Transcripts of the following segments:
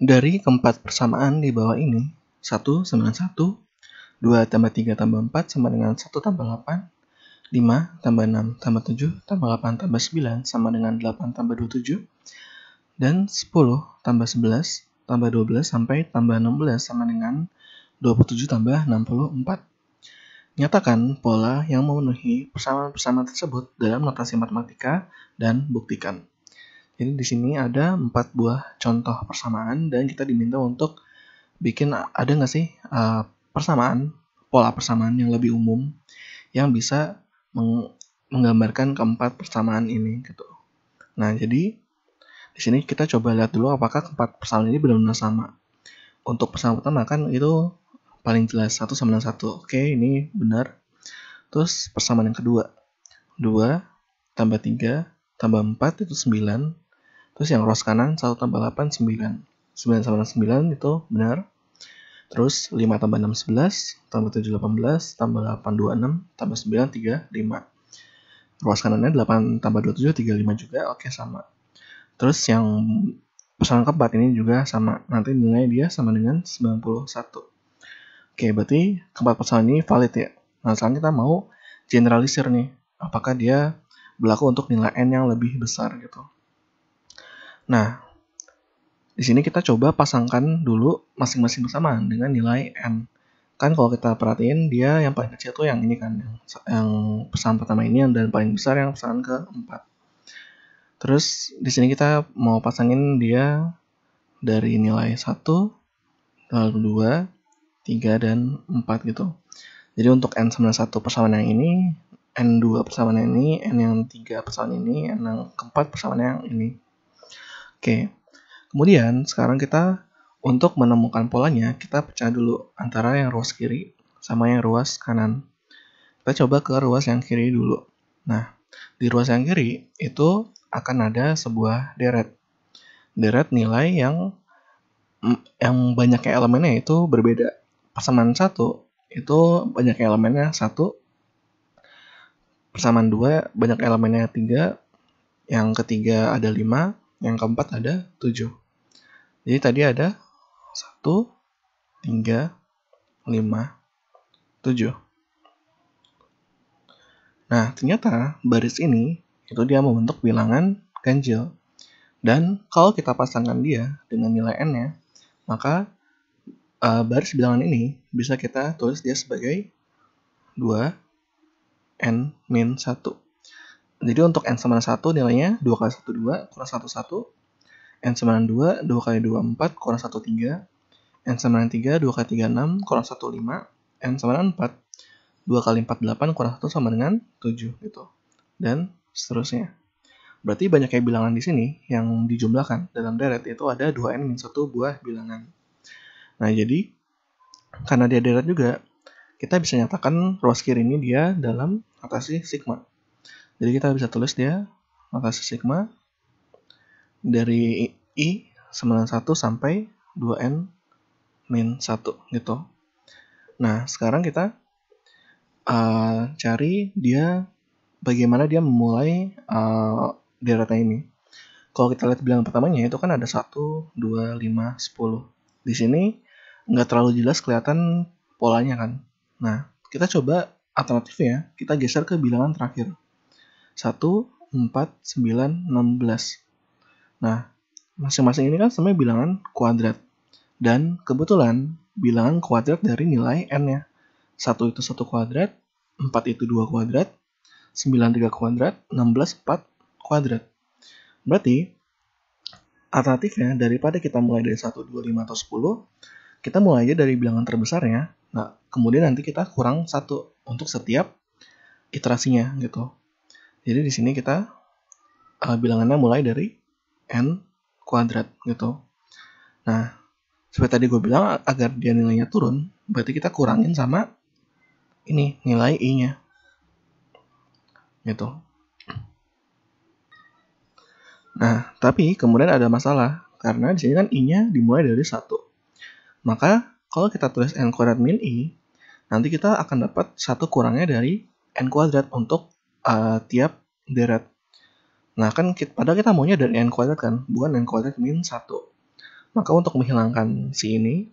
Dari keempat persamaan di bawah ini, 1 sama dengan 1, 2 tambah 3 tambah 4 sama dengan 1 tambah 8, 5 tambah 6 tambah 7 tambah 8 tambah 9 sama dengan 8 tambah 27, dan 10 tambah 11 tambah 12 sampai tambah 16 sama dengan 27 tambah 64. Nyatakan pola yang memenuhi persamaan-persamaan tersebut dalam notasi matematika dan buktikan. Jadi di sini ada empat buah contoh persamaan dan kita diminta untuk bikin ada nggak sih uh, persamaan pola persamaan yang lebih umum yang bisa meng menggambarkan keempat persamaan ini gitu. Nah jadi di sini kita coba lihat dulu apakah keempat persamaan ini benar-benar sama. Untuk persamaan pertama kan itu paling jelas satu sama dengan satu. Oke ini benar. Terus persamaan yang kedua dua tambah tiga tambah empat itu sembilan. Terus yang rows kanan 1 tambah 8 9. 9 sama 9 itu benar. Terus 5 tambah 6 11, tambah 7 18, tambah 8 26, tambah 9 35. Ruas kanannya 8 tambah 27 35 juga, oke sama. Terus yang pesanan keempat ini juga sama. Nanti nilai dia sama dengan 91. Oke, berarti keempat pesanan ini valid ya. Nah, sekarang kita mau generalisir nih. Apakah dia berlaku untuk nilai n yang lebih besar gitu. Nah, di sini kita coba pasangkan dulu masing-masing bersama dengan nilai n. Kan kalau kita perhatiin dia yang paling kecil tuh yang ini kan, yang, yang pesan pertama ini dan paling besar yang pesan keempat. Terus di sini kita mau pasangin dia dari nilai 1, lalu 2, 3, dan 4 gitu. Jadi untuk N91 persamaan yang ini, N2 persamaan yang ini, N yang 3 persamaan ini, N yang keempat persamaan yang ini. Oke. Kemudian sekarang kita untuk menemukan polanya, kita pecah dulu antara yang ruas kiri sama yang ruas kanan. Kita coba ke ruas yang kiri dulu. Nah, di ruas yang kiri itu akan ada sebuah deret. Deret nilai yang mm, yang banyaknya elemennya itu berbeda. Persamaan satu itu banyak elemennya satu persamaan dua banyak elemennya tiga yang ketiga ada lima yang keempat ada 7. Jadi tadi ada 1, 3, 5, 7. Nah, ternyata baris ini itu dia membentuk bilangan ganjil. Dan kalau kita pasangkan dia dengan nilai n-nya, maka uh, baris bilangan ini bisa kita tulis dia sebagai 2n-1. Jadi untuk n sama 1 nilainya 2 kali 1, 2, kurang 1, 1. n sama 2, 2 kali 2, 4, kurang 1, 3. n sama 3, 2 kali 3, 6, kurang 1, 5. n sama 4, 2 kali 4, 8, kurang 1 sama dengan 7 gitu. Dan seterusnya. Berarti banyaknya bilangan di sini yang dijumlahkan dalam deret itu ada 2n-1 buah bilangan. Nah, jadi karena dia deret juga, kita bisa nyatakan ruas kiri ini dia dalam atasi sigma. Jadi kita bisa tulis dia maka sigma dari i sama 1 sampai 2n min 1 gitu. Nah, sekarang kita uh, cari dia bagaimana dia memulai uh, eh, deretnya ini. Kalau kita lihat bilangan pertamanya itu kan ada 1, 2, 5, 10. Di sini nggak terlalu jelas kelihatan polanya kan. Nah, kita coba alternatifnya, kita geser ke bilangan terakhir. 1, 4, 9, 16. Nah, masing-masing ini kan sebenarnya bilangan kuadrat. Dan kebetulan bilangan kuadrat dari nilai n ya. 1 itu 1 kuadrat, 4 itu 2 kuadrat, 9 3 kuadrat, 16 4 kuadrat. Berarti alternatifnya daripada kita mulai dari 1, 2, 5, atau 10, kita mulai aja dari bilangan terbesarnya. Nah, kemudian nanti kita kurang 1 untuk setiap iterasinya gitu. Jadi di sini kita uh, bilangannya mulai dari n kuadrat gitu. Nah, seperti tadi gue bilang agar dia nilainya turun, berarti kita kurangin sama ini nilai i-nya. Gitu. Nah, tapi kemudian ada masalah karena di sini kan i-nya dimulai dari satu. Maka kalau kita tulis n kuadrat min i, nanti kita akan dapat satu kurangnya dari n kuadrat untuk uh, tiap deret. Nah kan kita, padahal kita maunya dari n kuadrat kan, bukan n kuadrat min 1. Maka untuk menghilangkan si ini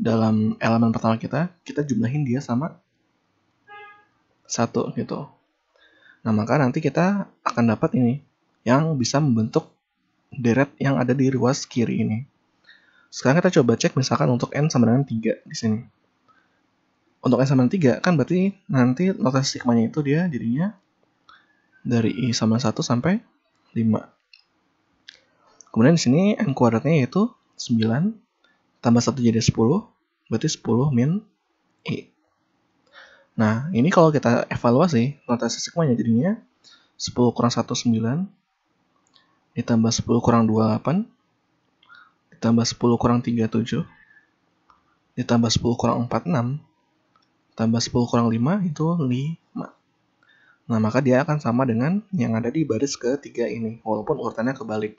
dalam elemen pertama kita, kita jumlahin dia sama 1 gitu. Nah maka nanti kita akan dapat ini yang bisa membentuk deret yang ada di ruas kiri ini. Sekarang kita coba cek misalkan untuk n sama dengan 3 di sini. Untuk n sama dengan 3 kan berarti nanti notasi sigma nya itu dia jadinya dari i sama 1 sampai 5. Kemudian di sini n kuadratnya yaitu 9 tambah 1 jadi 10, berarti 10 min i. Nah, ini kalau kita evaluasi notasi sigma-nya jadinya 10 kurang 1 9 ditambah 10 kurang 28 ditambah 10 kurang 3 7 ditambah 10 kurang 4 6 ditambah 10 kurang 5 itu 5. Nah, maka dia akan sama dengan yang ada di baris ketiga ini, walaupun urutannya kebalik.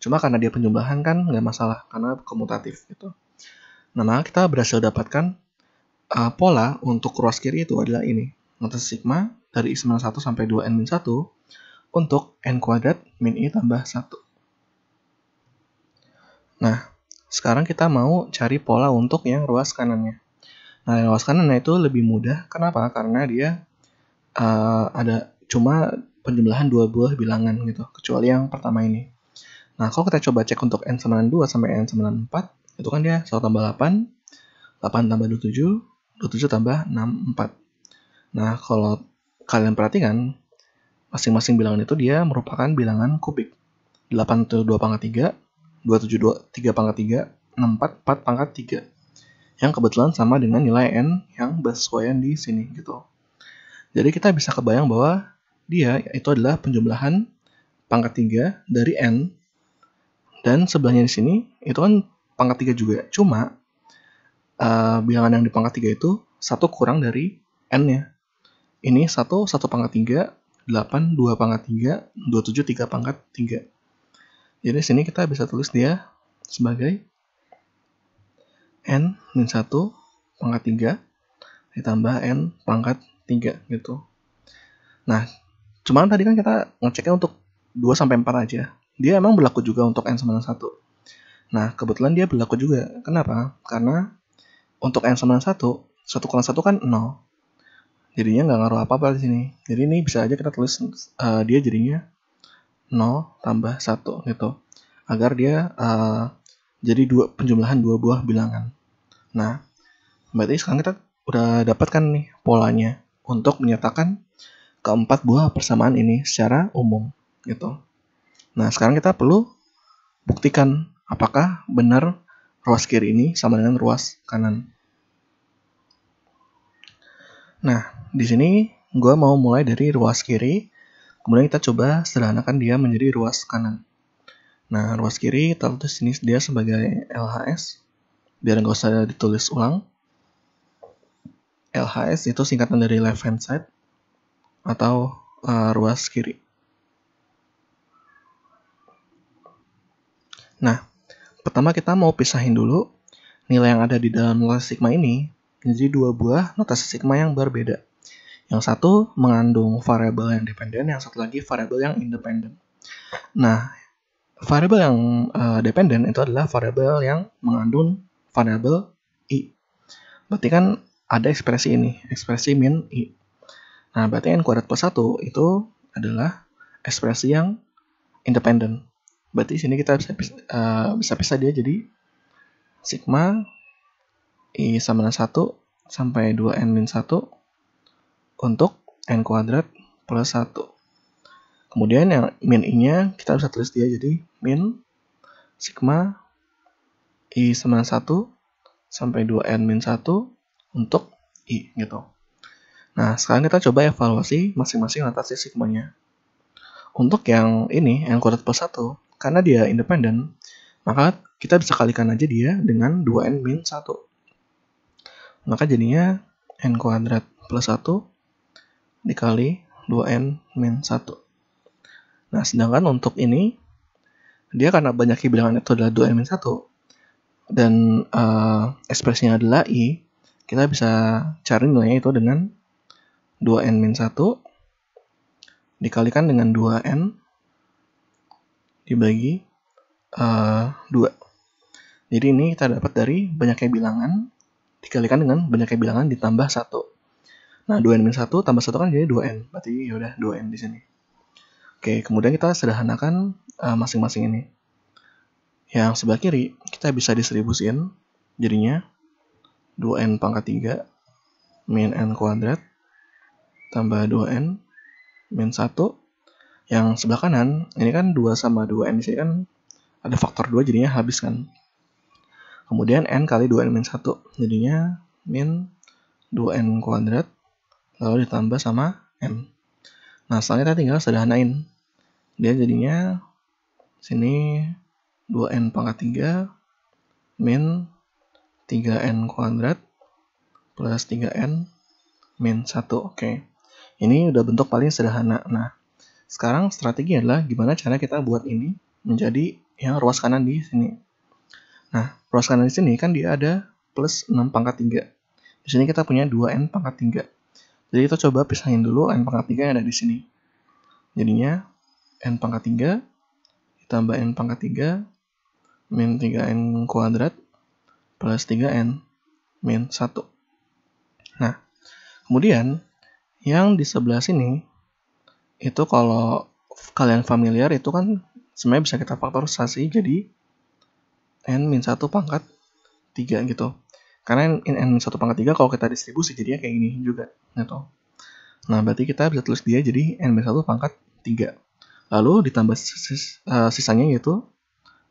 Cuma karena dia penjumlahan kan nggak masalah, karena komutatif gitu. Nah, maka kita berhasil dapatkan uh, pola untuk ruas kiri itu adalah ini. Notas sigma dari X-1 sampai 2N-1 untuk N kuadrat min I tambah 1. Nah, sekarang kita mau cari pola untuk yang ruas kanannya. Nah, yang ruas kanannya itu lebih mudah. Kenapa? Karena dia uh, ada cuma penjumlahan dua buah bilangan gitu, kecuali yang pertama ini. Nah, kalau kita coba cek untuk N92 sampai N94, itu kan dia 1 tambah 8, 8 tambah 27, 27 tambah 64. Nah, kalau kalian perhatikan, masing-masing bilangan itu dia merupakan bilangan kubik. 8 itu 2 pangkat 3, 27 2, 3 pangkat 3, 64 4 pangkat 3. Yang kebetulan sama dengan nilai N yang bersesuaian di sini gitu. Jadi kita bisa kebayang bahwa dia itu adalah penjumlahan pangkat 3 dari n dan sebelahnya di sini itu kan pangkat 3 juga. Cuma uh, bilangan yang di pangkat 3 itu satu kurang dari n ya Ini 1, 1 pangkat 3, 8, 2 pangkat 3, 27, 3 pangkat 3. Jadi sini kita bisa tulis dia sebagai n min 1 pangkat 3 ditambah n pangkat tiga gitu. Nah, cuman tadi kan kita ngeceknya untuk 2 sampai 4 aja. Dia emang berlaku juga untuk N91. Nah, kebetulan dia berlaku juga. Kenapa? Karena untuk N91, 1 kurang 1 kan 0. Jadinya nggak ngaruh apa-apa di sini. Jadi ini bisa aja kita tulis uh, dia jadinya 0 tambah 1 gitu. Agar dia uh, jadi dua penjumlahan dua buah bilangan. Nah, berarti sekarang kita udah dapatkan nih polanya untuk menyatakan keempat buah persamaan ini secara umum gitu. Nah, sekarang kita perlu buktikan apakah benar ruas kiri ini sama dengan ruas kanan. Nah, di sini gue mau mulai dari ruas kiri, kemudian kita coba sederhanakan dia menjadi ruas kanan. Nah, ruas kiri tertulis ini dia sebagai LHS, biar nggak usah ditulis ulang. LHS itu singkatan dari left hand side atau uh, ruas kiri. Nah, pertama kita mau pisahin dulu nilai yang ada di dalam notasi sigma ini menjadi dua buah notasi sigma yang berbeda. Yang satu mengandung variabel yang dependen, yang satu lagi variabel yang independen. Nah, variabel yang uh, dependen itu adalah variabel yang mengandung variabel i. Berarti kan ada ekspresi ini, ekspresi min i. Nah, berarti n kuadrat plus 1 itu adalah ekspresi yang independen. Berarti sini kita bisa eh, bisa, uh, bisa bisa dia jadi sigma i sama dengan 1 sampai 2n min 1 untuk n kuadrat plus 1. Kemudian yang min i-nya kita bisa tulis dia jadi min sigma i sama dengan 1 sampai 2n min 1 untuk I gitu. Nah, sekarang kita coba evaluasi masing-masing rotasi sigmanya. Untuk yang ini, yang kuadrat plus 1, karena dia independen, maka kita bisa kalikan aja dia dengan 2n min 1. Maka jadinya n kuadrat plus 1 dikali 2n min 1. Nah, sedangkan untuk ini, dia karena banyak bilangan itu adalah 2n min 1, dan uh, ekspresinya adalah i, kita bisa cari nilainya itu dengan 2n-1 dikalikan dengan 2n dibagi uh, eh, 2. Jadi ini kita dapat dari banyaknya bilangan dikalikan dengan banyaknya bilangan ditambah 1. Nah, 2n-1 tambah 1 kan jadi 2n. Berarti yaudah 2n di sini. Oke, kemudian kita sederhanakan eh, masing-masing uh, masing -masing ini. Yang sebelah kiri kita bisa distribusin jadinya 2n pangkat 3 min n kuadrat tambah 2n min 1 yang sebelah kanan ini kan 2 sama 2n sih kan ada faktor 2 jadinya habis kan kemudian n kali 2n min 1 jadinya min 2n kuadrat lalu ditambah sama m nah setelah kita tinggal sederhanain dia jadinya sini 2n pangkat 3 min 3n kuadrat plus 3n min 1. Oke, okay. ini udah bentuk paling sederhana. Nah, sekarang strategi adalah gimana cara kita buat ini menjadi yang ruas kanan di sini. Nah, ruas kanan di sini kan dia ada plus 6 pangkat 3. Di sini kita punya 2n pangkat 3. Jadi kita coba pisahin dulu n pangkat 3 yang ada di sini. Jadinya n pangkat 3 ditambah n pangkat 3 min 3n kuadrat plus 3n min 1. Nah, kemudian yang di sebelah sini itu kalau kalian familiar itu kan sebenarnya bisa kita faktorisasi jadi n min 1 pangkat 3 gitu. Karena n, n min 1 pangkat 3 kalau kita distribusi jadinya kayak gini juga gitu. Nah, berarti kita bisa tulis dia jadi n min 1 pangkat 3. Lalu ditambah sis, uh, sisanya yaitu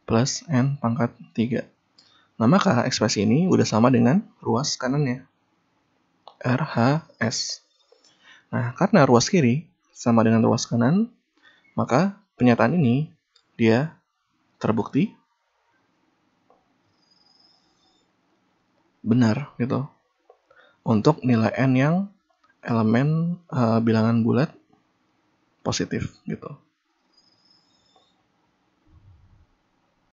plus n pangkat 3. Nah, maka ekspresi ini udah sama dengan ruas kanannya. RHS. Nah, karena ruas kiri sama dengan ruas kanan, maka pernyataan ini dia terbukti benar gitu. Untuk nilai N yang elemen uh, bilangan bulat positif gitu.